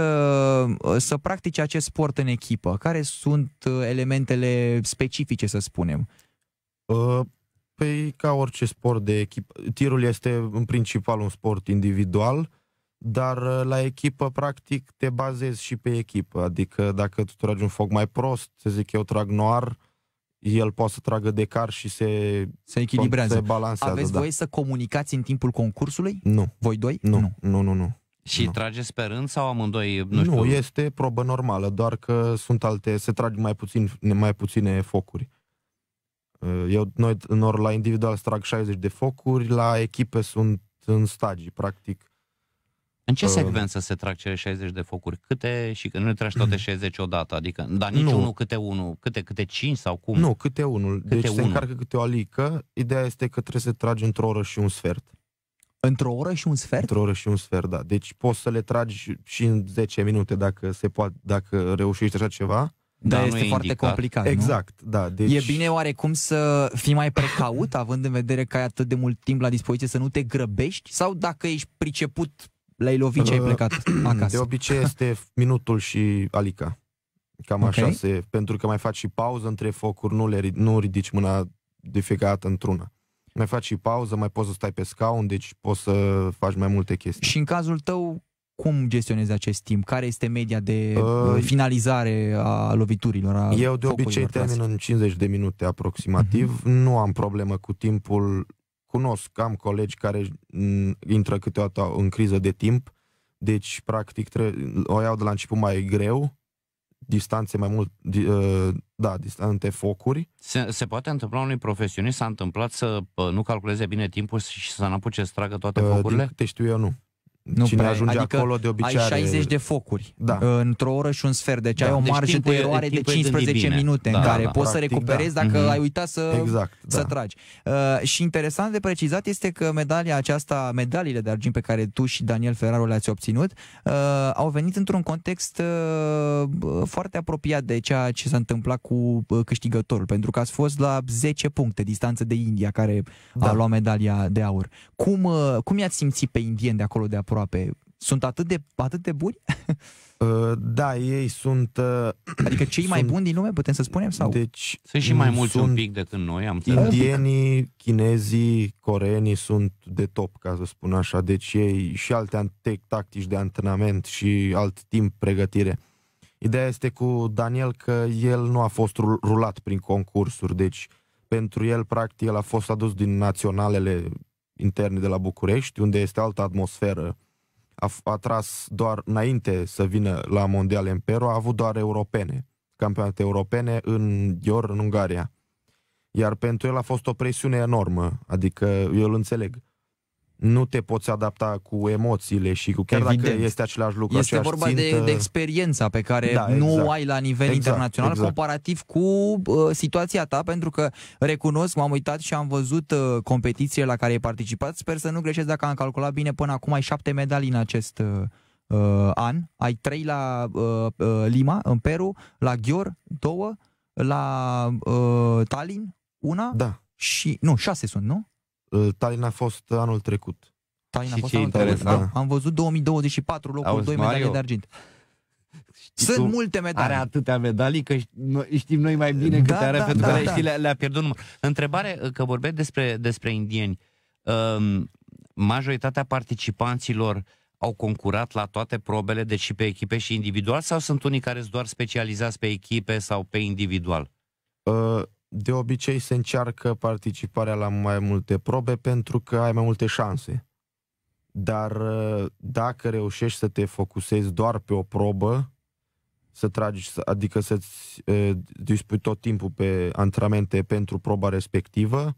[SPEAKER 2] uh, să practici acest sport în echipă? Care
[SPEAKER 1] sunt elementele specifice, să spunem? Uh. Păi ca orice sport de echipă, tirul este în principal un sport individual, dar uh, la echipă, practic, te bazezi și pe echipă. Adică dacă tu tragi un foc mai prost, să zic eu trag noar, el poate să tragă de car și se, se echilibrează. Se balansează, Aveți da. voie
[SPEAKER 2] să comunicați în timpul concursului? Nu. Voi doi? Nu, nu, nu, nu. nu.
[SPEAKER 3] Și nu. trage sperând sau amândoi? Nu, știu. nu
[SPEAKER 1] este probă normală, doar că sunt alte, se trag mai, puțin, mai puține focuri. Uh, eu, noi, nor, la individual, strag 60 de focuri, la echipe sunt în stagii, practic
[SPEAKER 3] în ce um, secvență se trag cele 60 de focuri? Câte și că nu le tragi toate 60 mm. odată? Adică, dar nici nu. unul câte unul, câte, câte 5 sau cum?
[SPEAKER 1] Nu, câte unul. Câte deci unul. se încarcă câte o alică. Ideea este că trebuie să tragi într-o oră și un sfert. Într-o oră și un sfert? Într-o oră și un sfert, da. Deci poți să le tragi și în 10 minute dacă se poate, dacă reușești așa ceva. Da, Dar este foarte indicat. complicat. Exact, nu? da. Deci... E
[SPEAKER 2] bine oarecum să fii mai precaut, având în vedere că ai atât de mult timp la dispoziție, să nu te grăbești? Sau dacă ești priceput L-ai lovit și ai uh, plecat acasă. De
[SPEAKER 1] obicei este minutul și alica. Cam okay. așa se... Pentru că mai faci și pauză între focuri, nu, le, nu ridici mâna de fiecare dată într-una. Mai faci și pauză, mai poți să stai pe scaun, deci poți să faci mai multe chestii. Și în cazul
[SPEAKER 2] tău, cum gestionezi acest timp? Care este media de uh, finalizare a loviturilor? A eu de obicei termin în
[SPEAKER 1] 50 de minute aproximativ. Uh-huh. Nu am problemă cu timpul cunosc, am colegi care intră câteodată în criză de timp, deci practic tre- o iau de la început mai greu, distanțe mai mult, ă, da, distante focuri.
[SPEAKER 3] Se, se poate întâmpla unui profesionist, s-a întâmplat să nu calculeze bine timpul și să nu apuce să tragă toate ă, focurile? Din
[SPEAKER 1] câte știu eu, nu. Nu Cine prea,
[SPEAKER 3] ajunge adică acolo de obicei ai 60 are... de
[SPEAKER 2] focuri da. Uh, într-o oră și un sfert. Deci da. ai o deci marjă deci de eroare de 15 minute da, în care da, poți practic, să da. recuperezi da. dacă mm-hmm. ai uitat să, exact, da. să tragi. Uh, și interesant de precizat este că medalia aceasta, medaliile de argint pe care tu și Daniel Ferraro le-ați obținut, uh, au venit într-un context uh, foarte apropiat de ceea ce s-a întâmplat cu uh, câștigătorul, pentru că ați fost la 10 puncte distanță de India care da. a luat medalia de aur. Cum, uh, cum i-ați simțit pe indieni de acolo de aproape? aproape. Sunt atât de, atât de buni? Uh, da, ei sunt... Uh, adică cei sunt, mai buni din lume, putem să spunem? sau? Deci, sunt și mai mm, mulți sunt un
[SPEAKER 3] pic decât noi, am Indienii,
[SPEAKER 1] chinezii, coreenii sunt de top, ca să spun așa. Deci ei și alte tactici de antrenament și alt timp pregătire. Ideea este cu Daniel că el nu a fost rulat prin concursuri, deci pentru el, practic, el a fost adus din naționalele interne de la București, unde este altă atmosferă a, a tras doar înainte să vină la mondial în Peru, a avut doar europene, campionate europene în Ior, în Ungaria. Iar pentru el a fost o presiune enormă, adică eu îl înțeleg nu te poți adapta cu emoțiile și cu chiar Evident. dacă este același lucru. Este vorba țintă... de, de
[SPEAKER 2] experiența pe care da, nu exact. o ai la nivel exact, internațional exact. comparativ cu uh, situația ta, pentru că recunosc, m-am uitat și am văzut uh, competițiile la care ai participat. Sper să nu greșesc dacă am calculat bine până acum ai șapte medalii în acest uh, uh, an. Ai trei la uh, uh, Lima, în Peru, la Ghior, două, la uh, Tallinn, una. Da. Și, nu, șase sunt,
[SPEAKER 1] nu? Tallinn a fost anul trecut. Tallinn a fost anul trecut. Da.
[SPEAKER 2] Am văzut
[SPEAKER 3] 2024 locul Auzi, 2 Mario. medalii de argint. Știi Sunt tu, multe medalii. Are atâtea medalii că știm noi mai bine da, câte da, are, da, pentru da, că da. le, le-a pierdut numărul. Întrebare, uh, că vorbeai despre, despre indieni. Um, majoritatea participanților au concurat la toate probele, deci și pe echipe și individual, sau sunt unii care sunt doar specializați pe echipe sau pe individual?
[SPEAKER 1] Uh, de obicei se încearcă participarea la mai multe probe pentru că ai mai multe șanse. Dar uh, dacă reușești să te focusezi doar pe o probă, să tragi, adică să-ți e, uh, dispui tot timpul pe antrenamente pentru proba respectivă.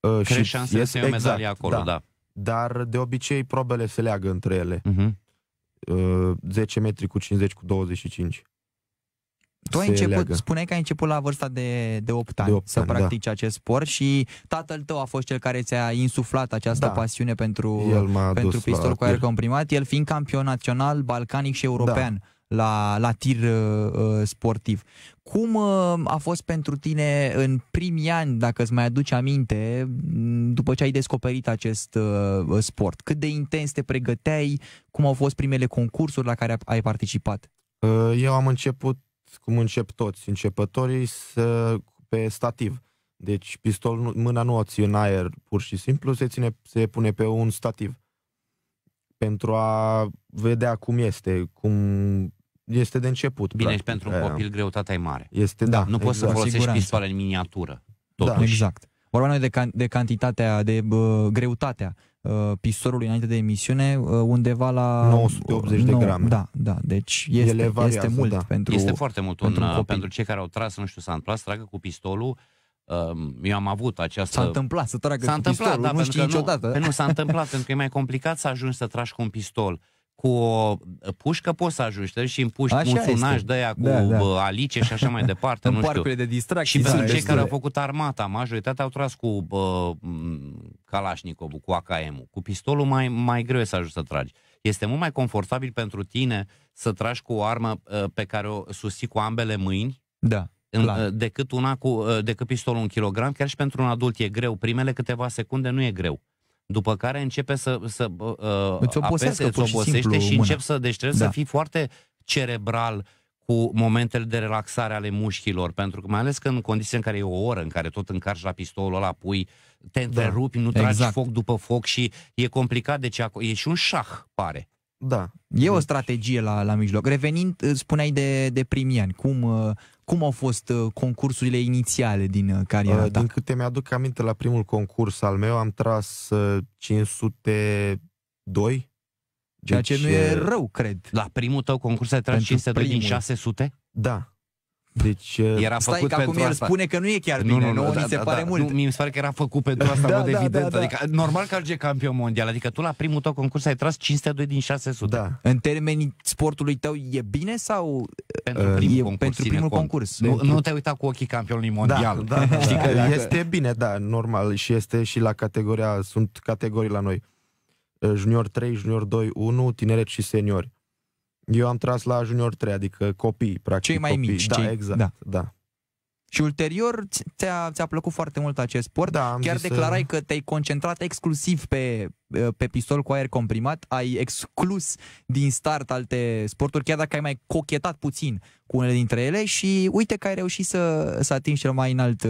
[SPEAKER 1] Uh, e, și șanse să iei exact, medalia acolo, da. da. Dar de obicei probele se leagă între ele. Uh-huh. Mhm. E, 10 metri cu 50 cu 25. Tu ai început,
[SPEAKER 2] spuneai că ai început la vârsta de, de 8 ani de 8 să ani, da. practici da. acest sport și tatăl tău a fost cel care ți-a insuflat această da. pasiune pentru, pentru pistol cu aer comprimat, el fiind campion național, balcanic și european. Da la, la tir uh, uh, sportiv. Cum uh, a fost pentru tine în primii ani, dacă îți mai aduci aminte, după ce ai descoperit acest uh, sport? Cât de intens te pregăteai?
[SPEAKER 1] Cum au fost primele concursuri la care ai participat? Uh, eu am început cum încep toți începătorii, să, pe stativ. Deci pistolul, mâna nu o ții în aer pur și simplu, se, ține, se pune pe un stativ pentru a vedea cum este, cum este de început. Bine, practic, și pentru un copil
[SPEAKER 3] greutatea e mare. Este, da, nu exact. poți să exact. folosești Siguranță. pistoale în miniatură. Totuși. Da, exact.
[SPEAKER 1] Vorba noi de, can- de
[SPEAKER 2] cantitatea, de bă, greutatea Uh, pistolului înainte de emisiune uh, undeva la 980 de grame. Da, da, deci este, Ele variază, este mult da. pentru Este
[SPEAKER 3] foarte mult pentru, un, uh, copii. pentru cei care au tras, nu știu, s-a întâmplat să tragă cu pistolul um, eu am avut această... S-a întâmplat să tragă s-a cu întâmplat, pistolul, da, nu știi că niciodată. Nu, nu s-a întâmplat, pentru că e mai complicat să ajungi să tragi cu un pistol. Uh, cu o pușcă poți să ajungi, și împuști așa muțunaș de aia cu da, da. Uh, alice și așa mai departe, nu știu. de distracții. Și da, pentru cei care au făcut armata, majoritatea au tras cu uh, kalashnikov cu akm Cu pistolul mai, mai greu e să ajungi să tragi. Este mult mai confortabil pentru tine să tragi cu o armă uh, pe care o susții cu ambele mâini,
[SPEAKER 2] da, în,
[SPEAKER 3] uh, decât, una cu, uh, decât pistolul un kilogram, chiar și pentru un adult e greu. Primele câteva secunde nu e greu după care începe să, să uh, îți apese, îți obosește și, și încep să... Deci trebuie da. să fii foarte cerebral cu momentele de relaxare ale mușchilor, pentru că mai ales că în condiții în care e o oră în care tot încarci la pistolul ăla, pui, te da, întrerupi, da, nu tragi exact. foc după foc și e complicat, deci e și un șah, pare.
[SPEAKER 2] Da. E o strategie la, la mijloc. Revenind, spuneai de, de primii ani, cum ă,
[SPEAKER 1] cum au fost uh, concursurile inițiale din uh, cariera uh, ta? Din câte mi-aduc aminte, la primul concurs al meu am tras 502. Ceea deci, ce nu e rău, cred.
[SPEAKER 3] La primul tău concurs ai tras 502 primul. din 600? Da. Deci, uh, era stai făcut că acum el asta. spune că nu e chiar bine, nu, nu, nu da, mi se da, pare da, mult. Nu, mi se pare că era făcut pentru asta, da, mod da, da evident. Da, da. Adică, normal că alge campion mondial, adică tu la primul tău concurs ai tras 502 din 600. Da.
[SPEAKER 2] În termenii sportului tău e bine sau pentru uh, primul, e, concurs, pentru primul concurs?
[SPEAKER 1] concurs. Nu, nu te
[SPEAKER 3] uita cu ochii campionului da, mondial. Da, da, da, da, că dacă... este
[SPEAKER 1] bine, da, normal. Și este și la categoria, sunt categorii la noi. Uh, junior 3, Junior 2, 1, tineret și seniori. Eu am tras la junior 3, adică copii, practic. Cei mai copii. mici. Da, cei... exact, da. da.
[SPEAKER 2] Și ulterior ți-a, ți-a plăcut foarte mult acest sport. Da, am. Chiar declarai să... Uh, că te-ai concentrat exclusiv pe, uh, pe pistol cu aer comprimat, ai exclus din start alte sporturi, chiar dacă ai mai cochetat puțin cu unele dintre ele și uite că ai reușit să, să atingi cel mai înalt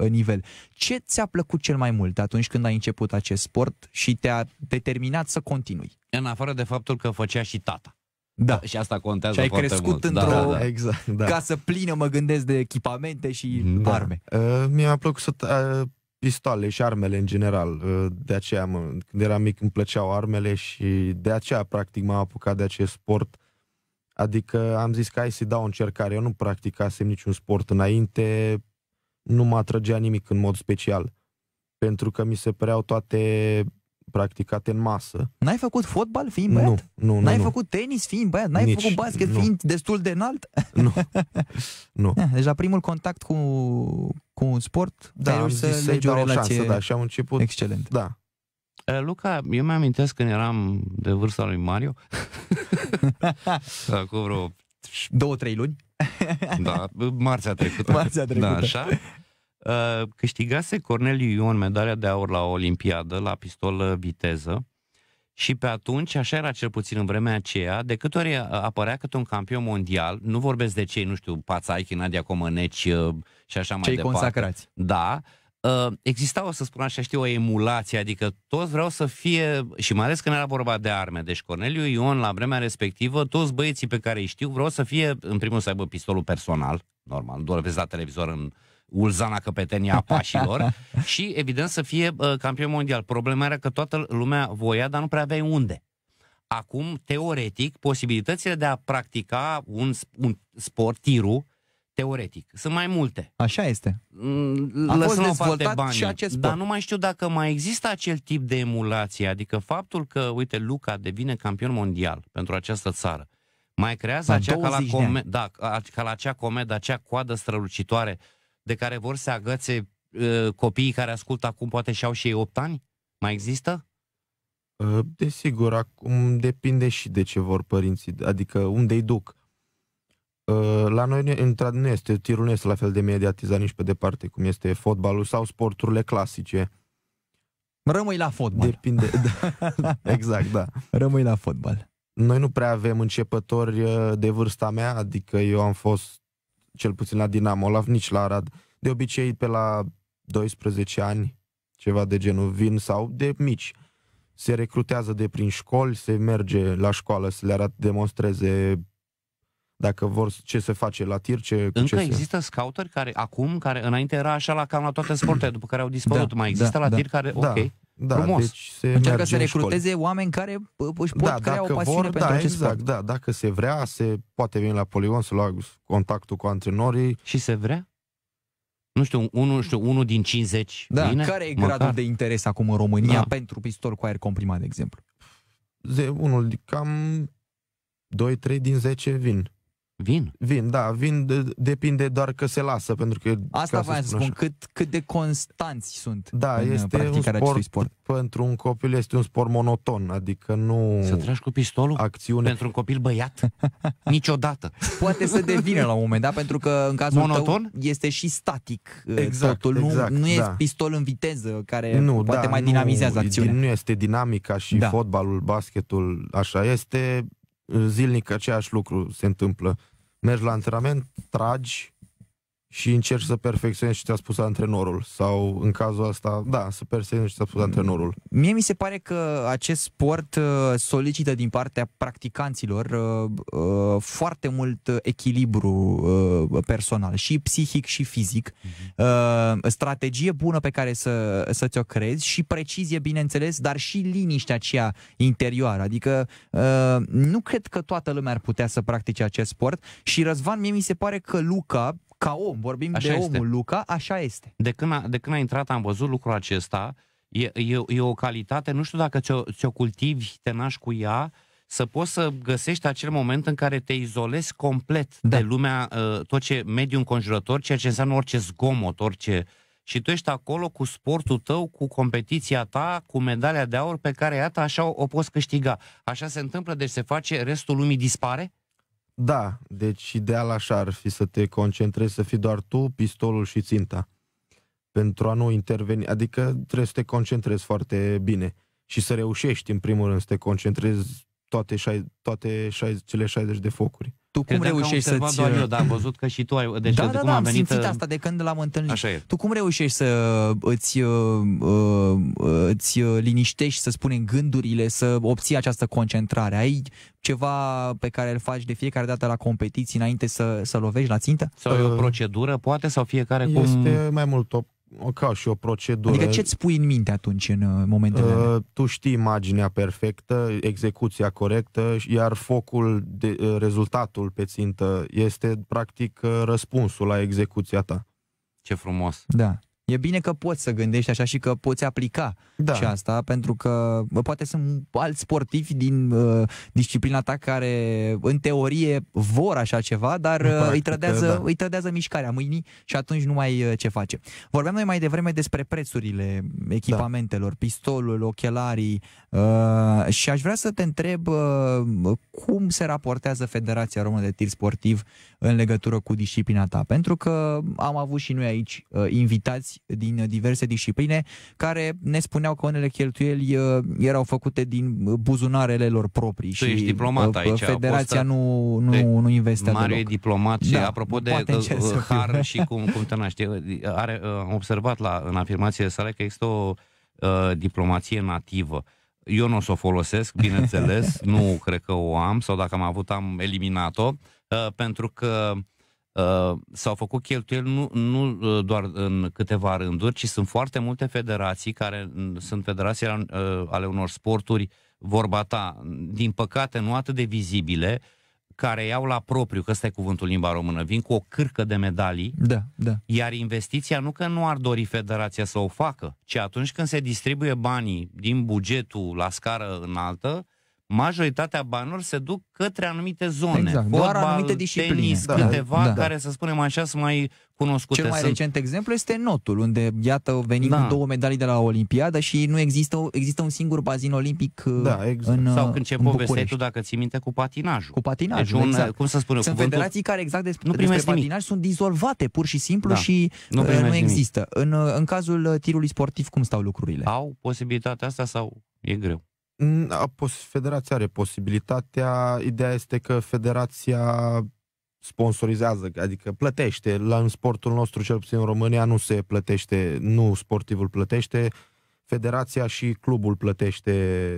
[SPEAKER 2] uh, nivel. Ce ți-a plăcut cel mai mult atunci când ai început acest sport și te-a determinat să continui?
[SPEAKER 3] În afară de faptul că făcea și tata. Da. Și asta contează și ai foarte crescut mult. într-o da, da, da. Exact, da. casă plină, mă
[SPEAKER 1] gândesc, de echipamente și da. arme. Uh, mi-a plăcut să... Uh, pistoale și armele în general. Uh, de aceea, mă, când eram mic, îmi plăceau armele și de aceea, practic, m-am apucat de acest sport. Adică am zis că hai să-i dau o încercare. Eu nu practicasem niciun sport înainte, nu mă atrăgea nimic în mod special. Pentru că mi se păreau toate practicate în masă.
[SPEAKER 2] N-ai făcut fotbal fiind băiat?
[SPEAKER 1] Nu, nu, nu. N-ai nu. făcut
[SPEAKER 2] tenis fiind băiat? N-ai Nici, făcut basket nu. fiind destul de înalt? Nu, nu. deci la primul contact cu, cu un sport, da, ai să să-i dau o șansă, da, și
[SPEAKER 3] am început. Excelent. Da, eh, Luca, eu mi amintesc când eram de vârsta lui Mario, acum vreo... Două, trei luni? da, marțea trecută. Marțea trecută. Da, așa. Uh, câștigase Corneliu Ion medalia de aur la Olimpiadă, la pistol viteză, și pe atunci, așa era cel puțin în vremea aceea, de câte ori apărea câte un campion mondial, nu vorbesc de cei, nu știu, Pațaichi, Nadia Comăneci uh, și așa mai cei departe. Cei consacrați. Da, uh, exista, o să spun așa, știu, o emulație, adică toți vreau să fie, și mai ales când era vorba de arme, deci Corneliu Ion, la vremea respectivă, toți băieții pe care îi știu, vreau să fie, în primul să aibă pistolul personal, normal, doar vezi la televizor în, Ulzana Căpetenia Pașilor și, evident, să fie uh, campion mondial. Problema era că toată lumea voia, dar nu prea aveai unde. Acum, teoretic, posibilitățile de a practica un, un sport, tirul, teoretic, sunt mai multe. Așa este. Mm, a Lăsăm fost de bani. și acest sport. Dar nu mai știu dacă mai există acel tip de emulație, adică faptul că, uite, Luca devine campion mondial pentru această țară, mai creează acea, ca la, come- da, ca la acea comedă, acea coadă strălucitoare de care vor să agățe uh, copiii care ascultă acum, poate și au și ei 8 ani? Mai există?
[SPEAKER 1] Uh, desigur, acum depinde și de ce vor părinții, adică unde îi duc. Uh, la noi intra, nu este, tirul nu este la fel de mediatizat nici pe departe cum este fotbalul sau sporturile clasice. Rămâi la fotbal. Depinde, da, exact, da.
[SPEAKER 2] Rămâi la fotbal.
[SPEAKER 1] Noi nu prea avem începători uh, de vârsta mea, adică eu am fost cel puțin la Dinamo, Olaf nici la Arad. De obicei pe la 12 ani, ceva de genul, vin sau de mici. Se recrutează de prin școli, se merge la școală să le arată, demonstreze dacă vor ce se face la tir, ce Încă ce există
[SPEAKER 3] se... scouteri care acum, care înainte era așa la cam la toate sportele, după care au dispărut. Da, mai da, există da, la da, tir care, da, ok. Da, Frumos. Deci se Încearcă să recruteze
[SPEAKER 2] școli. oameni care își pot da, crea dacă o pasiune vor,
[SPEAKER 1] pentru da, acest exact, sport. Da, dacă se vrea, se poate veni la poligon să lua contactul cu antrenorii. Și se vrea?
[SPEAKER 3] Nu știu, unul, știu, unu din 50 da, vine? Care e măcar? gradul de
[SPEAKER 1] interes acum în România da. pentru pistol cu aer comprimat, de exemplu? De, unul, cam 2-3 din 10 vin. Vin. Vin, da, vin de, depinde doar că se lasă, pentru că... Asta vreau să spun, cât, cât de constanți sunt Da, este un sport, sport, pentru un copil este un sport monoton, adică nu... Să tragi cu pistolul? Acțiune. Pentru un copil băiat? Niciodată. Poate să devină la un
[SPEAKER 2] moment, da? Pentru că în cazul monoton? tău este și static uh, exact, totul. Nu, exact, nu da. e pistol în viteză care nu, poate da, mai dinamizează nu, acțiunea. Nu
[SPEAKER 1] este dinamica și da. fotbalul, basketul, așa, este zilnic aceeași lucru se întâmplă. Mergi la antrenament, tragi, și încerci să perfecționezi ce ți-a spus antrenorul sau în cazul ăsta, da, să perfecționezi ce ți-a spus antrenorul.
[SPEAKER 2] Mie mi se pare că acest sport uh, solicită din partea practicanților uh, uh, foarte mult echilibru personal și psihic și fizic, mhm. strategie bună pe care să, să ți-o crezi și precizie, bineînțeles, dar și liniștea aceea interioară. Adică nu cred că toată lumea ar putea să practice acest sport și Răzvan, mie mi se pare că Luca ca om, vorbim așa de este. omul
[SPEAKER 3] Luca, așa este. De când, a, de când a intrat am văzut lucrul acesta, e, e, e o calitate, nu știu dacă ți-o, ți-o cultivi, te naști cu ea, să poți să găsești acel moment în care te izolezi complet da. de lumea, ă, tot ce mediul înconjurător, ceea ce înseamnă orice zgomot, orice... Și tu ești acolo cu sportul tău, cu competiția ta, cu medalia de aur pe care, iată, așa o, o poți câștiga. Așa se întâmplă, deci se face, restul lumii dispare da,
[SPEAKER 1] deci ideal așa ar fi să te concentrezi, să fii doar tu, pistolul și ținta. Pentru a nu interveni, adică trebuie să te concentrezi foarte bine și să reușești, în primul rând, să te concentrezi toate, șai, toate șai, cele 60 de focuri. Tu cum Credeam reușești să doar eu, uh,
[SPEAKER 3] dar am văzut că și tu ai... Deci da, de da, cum da, am, venit... simțit uh, asta
[SPEAKER 2] de când l-am întâlnit. Așa e. Tu cum reușești să uh, îți, îți liniștești, să spunem, gândurile, să obții această concentrare? Ai ceva pe care îl faci de fiecare dată la competiții înainte să, să lovești la țintă? Sau e o
[SPEAKER 1] procedură,
[SPEAKER 3] poate, sau fiecare este cum... Este mai
[SPEAKER 1] mult o ca și o procedură. Adică ce-ți pui în minte
[SPEAKER 2] atunci, în uh,
[SPEAKER 3] momentele
[SPEAKER 1] uh, Tu știi imaginea perfectă, execuția corectă, iar focul, de, uh, rezultatul pe țintă este practic uh, răspunsul la execuția ta. Ce frumos! Da. E bine că poți să gândești așa și că poți
[SPEAKER 2] aplica da. și asta, pentru că poate sunt alți sportivi din uh, disciplina ta care, în teorie, vor așa ceva, dar uh, îi, trădează, da. îi trădează mișcarea mâinii și atunci nu mai uh, ce face. Vorbeam noi mai devreme despre prețurile echipamentelor, da. pistolul, ochelarii uh, și aș vrea să te întreb uh, cum se raportează Federația Română de Tir Sportiv în legătură cu disciplina ta, pentru că am avut și noi aici uh, invitați din uh, diverse discipline care ne spuneau că unele cheltuieli uh, erau făcute din uh, buzunarele lor proprii. Tu și ești diplomat aici. Federația nu, nu, de nu investea Mario deloc. e diplomat și da, apropo de har și
[SPEAKER 3] cum, cum te naște, are, am observat la, în de sale că există o diplomație nativă. Eu nu o să o folosesc, bineînțeles, nu cred că o am sau dacă am avut am eliminat-o, pentru că Uh, s-au făcut cheltuieli nu, nu uh, doar în câteva rânduri, ci sunt foarte multe federații care mm, sunt federații uh, ale unor sporturi, vorba ta, din păcate nu atât de vizibile, care iau la propriu, că ăsta e cuvântul limba română, vin cu o cârcă de medalii, da, da. iar investiția nu că nu ar dori federația să o facă, ci atunci când se distribuie banii din bugetul la scară înaltă, majoritatea banilor se duc către anumite zone. Exact. Fotbal, Doar anumite discipline. tenis, da, câteva da, da. care, să spunem așa, sunt
[SPEAKER 2] mai cunoscute. Cel mai sunt... recent exemplu este notul, unde, iată, venim da. cu două medalii de la Olimpiadă și nu există, există un singur bazin olimpic da, uh, exact. în Sau uh, când ce povesteai tu,
[SPEAKER 3] dacă ții minte, cu patinajul. Cu patinajul, deci un, exact. Cum să spunem, Sunt cuvântul... federații
[SPEAKER 2] care, exact despre, nu despre patinaj, nimic. sunt dizolvate, pur și simplu, da. și nu, uh, nu există. În, în cazul tirului sportiv, cum stau lucrurile?
[SPEAKER 3] Au posibilitatea asta sau e greu?
[SPEAKER 1] Federația are posibilitatea. Ideea este că federația sponsorizează, adică plătește. La în sportul nostru, cel puțin în România, nu se plătește, nu sportivul plătește, federația și clubul plătește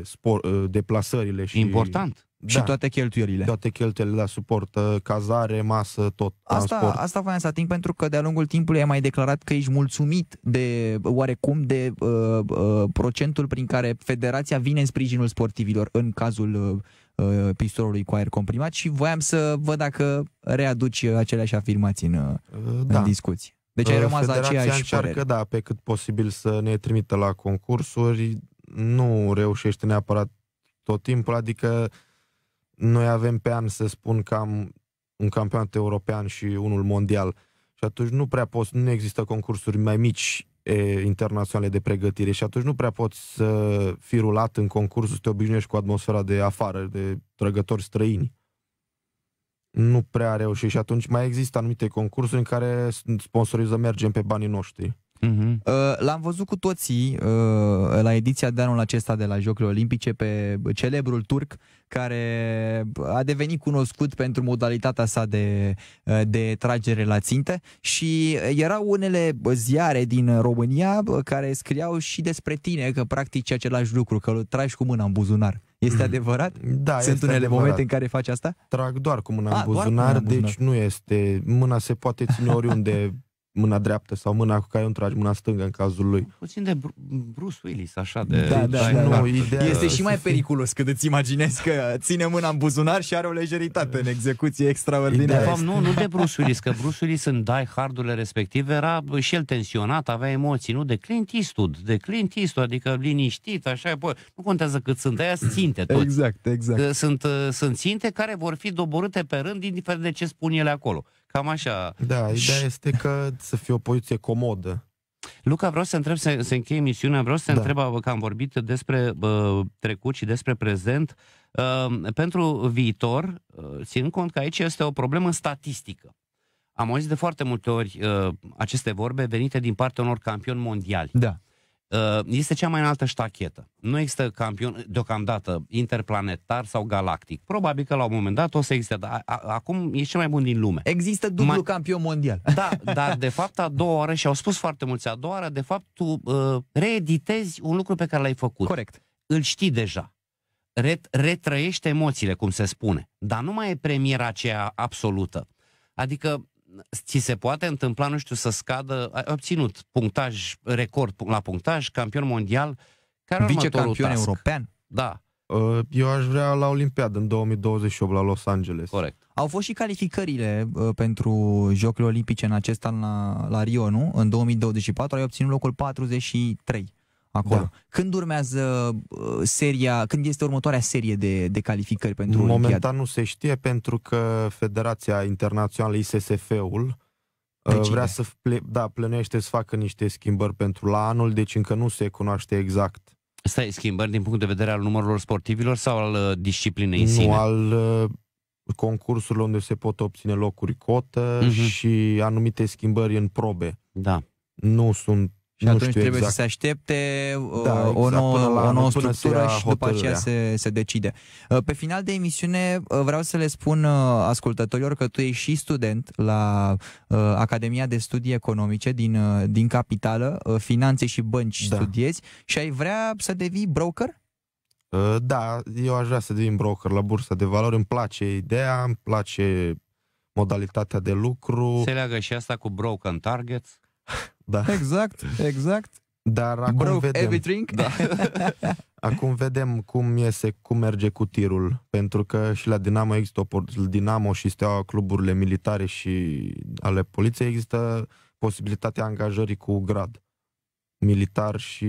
[SPEAKER 1] spor, ă, deplasările și... Important. Da, și toate cheltuielile. Toate cheltuielile, la da, suport, cazare, masă, tot. Asta, transport.
[SPEAKER 2] asta voiam să ating pentru că de-a lungul timpului ai mai declarat că ești mulțumit de oarecum de uh, uh, procentul prin care federația vine în sprijinul sportivilor în cazul uh, pistolului cu aer comprimat și voiam să văd dacă readuci aceleași afirmații în, uh, da. în discuție. Deci ai uh, rămas la aceeași încearcă, părere.
[SPEAKER 1] da, pe cât posibil să ne trimită la concursuri, nu reușește neapărat tot timpul, adică noi avem pe an, să spun, cam un campionat european și unul mondial. Și atunci nu prea poți, nu există concursuri mai mici e, internaționale de pregătire și atunci nu prea poți să fii rulat în concursul, să te obișnuiești cu atmosfera de afară, de trăgători străini nu prea reușit și atunci mai există anumite concursuri în care sponsorizăm, mergem pe banii noștri. Uh-huh. L-am văzut cu toții uh,
[SPEAKER 2] la ediția de anul acesta de la Jocurile Olimpice pe celebrul turc care a devenit cunoscut pentru modalitatea sa de, uh, de tragere la ținte și erau unele ziare din România uh, care scriau și despre tine că practici același lucru, că îl tragi cu mâna în buzunar. Este mhm. adevărat? Da, Sunt este unele adevărat. momente în
[SPEAKER 1] care faci asta? Trag doar cu mâna ah, A, în buzunar, mâna deci buzunar. nu este... Mâna se poate ține oriunde mâna dreaptă sau mâna cu care o tragi mâna stângă în cazul lui. Puțin de
[SPEAKER 3] Bruce Willis, așa de... Da, da, da, nu, ideea este și
[SPEAKER 2] mai periculos când îți imaginezi că ține mâna în buzunar și are o lejeritate în execuție extraordinară. De fapt, nu, nu de
[SPEAKER 3] Bruce Willis, că Bruce Willis în Die hard respective era și el tensionat, avea emoții, nu de Clint Eastwood, de Clint Eastwood, adică liniștit, așa, bă, nu contează cât sunt, aia ținte toți. Exact, exact. Sunt, ă, sunt ținte care vor fi doborâte pe rând, indiferent de ce spun ele acolo. Cam așa. Da, ideea este că să fie o poziție comodă. Luca, vreau să întreb, să, să încheie misiunea, vreau să te da. întreb că am vorbit despre bă, trecut și despre prezent. Uh, pentru viitor, uh, ă, țin cont că aici este o problemă statistică. Am auzit de foarte multe ori uh, aceste vorbe venite din partea unor campioni mondiali. Da. Uh, este cea mai înaltă ștachetă. Nu există campion deocamdată interplanetar sau galactic. Probabil că la un moment dat o să existe, dar acum e cel mai bun din lume. Există dublu mai... campion mondial. Da, dar de fapt a doua oară, și au spus foarte mulți a doua oară, de fapt tu uh, reeditezi un lucru pe care l-ai făcut. Corect. Îl știi deja. Ret, retrăiește emoțiile, cum se spune. Dar nu mai e premiera aceea absolută. Adică ți se poate întâmpla, nu știu, să scadă, ai obținut punctaj, record la punctaj, campion mondial,
[SPEAKER 1] care vice Vicecampion european? Da. Uh, eu aș vrea la Olimpiadă în 2028 la Los Angeles. Corect.
[SPEAKER 2] Au fost și calificările uh, pentru Jocurile Olimpice în acest an la, la Rio, nu? În 2024 ai obținut locul 43 acolo. Da.
[SPEAKER 1] Când urmează uh, seria, când este următoarea serie de, de calificări pentru Momentan Olimpiadă? nu se știe pentru că Federația Internațională ISSF-ul uh, Decide. vrea să ple- da, plănește să facă niște schimbări pentru la anul, deci încă nu se cunoaște
[SPEAKER 3] exact. Asta e schimbări din punct de vedere al numărului sportivilor sau al uh, disciplinei în sine? Nu,
[SPEAKER 1] al concursurilor unde se pot obține locuri cotă uh-huh. și anumite schimbări în probe. Da. Nu sunt și nu atunci trebuie exact. să se aștepte uh,
[SPEAKER 2] da, exact, o nouă, la, o nouă structură și după aceea se, se decide. Uh, pe final de emisiune uh, vreau să le spun ascultătorilor că tu ești și student la Academia de Studii Economice din, din Capitală, Finanțe și Bănci da.
[SPEAKER 1] studiezi și ai vrea să devii broker? Da, eu aș vrea să devin broker la bursa de valori, îmi place ideea, îmi place modalitatea de lucru. Se
[SPEAKER 3] leagă și asta cu broker targets? Da. Exact, exact. Dar acum Broke vedem. everything. Da.
[SPEAKER 1] acum vedem cum iese, cum merge cu tirul, pentru că și la Dinamo există o, Dinamo și Steaua cluburile militare și ale poliției există posibilitatea angajării cu grad militar și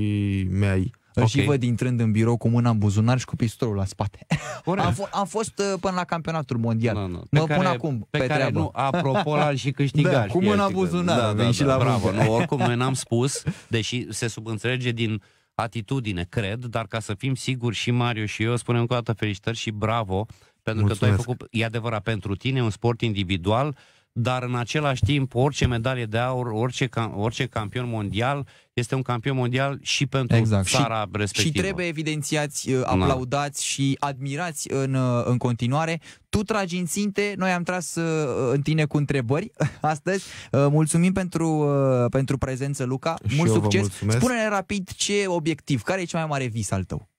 [SPEAKER 1] MEI. Okay. Și văd intrând în birou cu mâna în buzunar și cu pistolul la spate.
[SPEAKER 2] am, f- am fost uh, până la campionatul mondial. No, no. Pe pun care, acum pe, pe treabă. nu, apropo, l și câștigat. Da, cu mâna în buzunar. Da, da, da, și deci da, la da, bravo. Nu, oricum, noi n-am
[SPEAKER 3] spus, deși se subînțelege din atitudine, cred, dar ca să fim siguri și Mario și eu, spunem încă o dată felicitări și bravo, pentru Mulțumesc. că tu ai făcut, e adevărat, pentru tine, un sport individual, uh, dar în același timp orice medalie de aur, orice, orice campion mondial este un campion mondial și pentru exact. țara și, respectivă. Și trebuie evidențiați, uh, da.
[SPEAKER 2] aplaudați și admirați în, uh, în continuare. Tu tragi în ținte, noi am tras uh, în tine cu întrebări astăzi. Mulțumim pentru, pentru prezență, Luca. Și Mult succes. Spune-ne rapid ce obiectiv, care e cel mai mare vis al tău?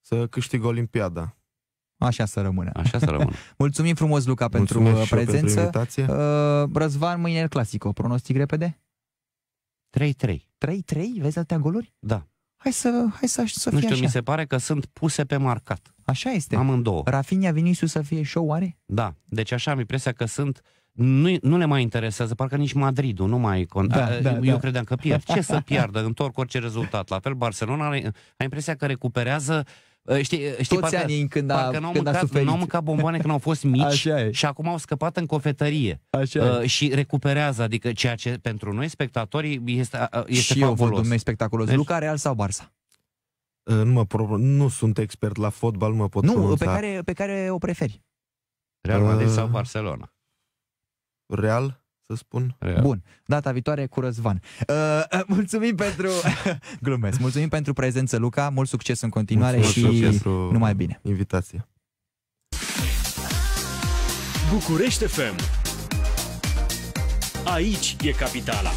[SPEAKER 2] Să câștig Olimpiada. Așa să rămână. Așa să rămână. Mulțumim frumos, Luca, pentru Mulțumesc uh, prezență. Pentru invitație. Uh, Răzvan, mâine clasic. O Pronostic
[SPEAKER 3] repede? 3-3. 3-3? Vezi atâtea goluri? Da.
[SPEAKER 2] Hai să, hai să, să fie Nu știu, așa. mi se
[SPEAKER 3] pare că sunt puse pe marcat. Așa este. Amândouă. Rafinha Vinicius să fie show, oare? Da. Deci așa am impresia că sunt nu, nu le mai interesează, parcă nici Madridul nu mai contează. Da, da, Eu da. credeam că pierd. Ce să piardă? Întorc orice rezultat. La fel, Barcelona are, are impresia că recuperează uh, Ă, știi, știi Toți parcă, anii când a, parcă n-au, când mâncat, a suferit. n-au mâncat bomboane când au fost mici și acum au scăpat în cofetărie. Așa uh, e. și recuperează, adică ceea ce pentru noi spectatorii este, uh, este și fabulos. Și eu văd spectaculos. Deci... Luca Real sau Barça?
[SPEAKER 1] Ă, nu, mă, nu sunt expert la fotbal, mă pot Nu, pe care,
[SPEAKER 2] pe care o preferi?
[SPEAKER 3] Real Madrid uh, sau Barcelona?
[SPEAKER 1] Real? să spun. Real. Bun,
[SPEAKER 2] data viitoare cu Răzvan. Uh, uh mulțumim pentru... Glumesc. Mulțumim pentru prezență, Luca. Mult succes în continuare mulțumim și pentru
[SPEAKER 1] numai bine. Invitație.
[SPEAKER 2] București FM. Aici e capitala.